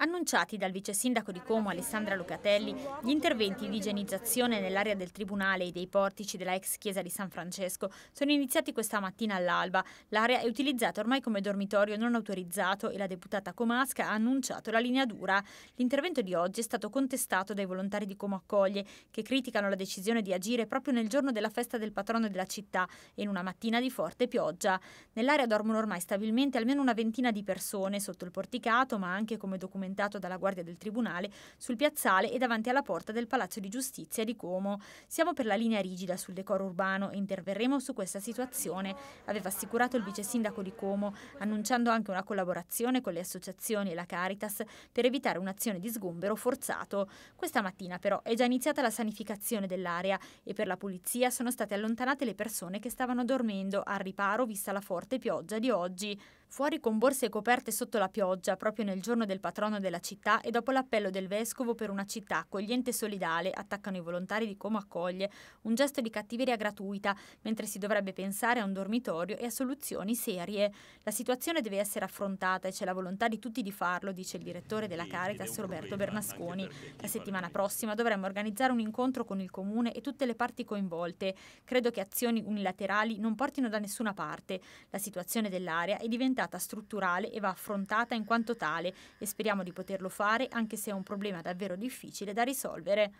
Annunciati dal vice sindaco di Como Alessandra Lucatelli, gli interventi di igienizzazione nell'area del Tribunale e dei portici della ex chiesa di San Francesco sono iniziati questa mattina all'alba. L'area è utilizzata ormai come dormitorio non autorizzato e la deputata Comasca ha annunciato la linea dura. L'intervento di oggi è stato contestato dai volontari di Como Accoglie, che criticano la decisione di agire proprio nel giorno della festa del patrono della città e in una mattina di forte pioggia. Nell'area dormono ormai stabilmente almeno una ventina di persone sotto il porticato, ma anche come documentazione documentato dalla guardia del tribunale, sul piazzale e davanti alla porta del Palazzo di Giustizia di Como. Siamo per la linea rigida sul decoro urbano e interverremo su questa situazione, aveva assicurato il vice sindaco di Como, annunciando anche una collaborazione con le associazioni e la Caritas per evitare un'azione di sgombero forzato. Questa mattina però è già iniziata la sanificazione dell'area e per la pulizia sono state allontanate le persone che stavano dormendo al riparo vista la forte pioggia di oggi. Fuori con borse coperte sotto la pioggia, proprio nel giorno del patrono della città e dopo l'appello del vescovo per una città accogliente e solidale, attaccano i volontari di Como Accoglie, un gesto di cattiveria gratuita, mentre si dovrebbe pensare a un dormitorio e a soluzioni serie. La situazione deve essere affrontata e c'è la volontà di tutti di farlo, dice il direttore della Caritas Roberto Bernasconi. La settimana prossima dovremmo organizzare un incontro con il comune e tutte le parti coinvolte. Credo che azioni unilaterali non portino da nessuna parte. La situazione dell'area è diventata diventata strutturale e va affrontata in quanto tale e speriamo di poterlo fare anche se è un problema davvero difficile da risolvere.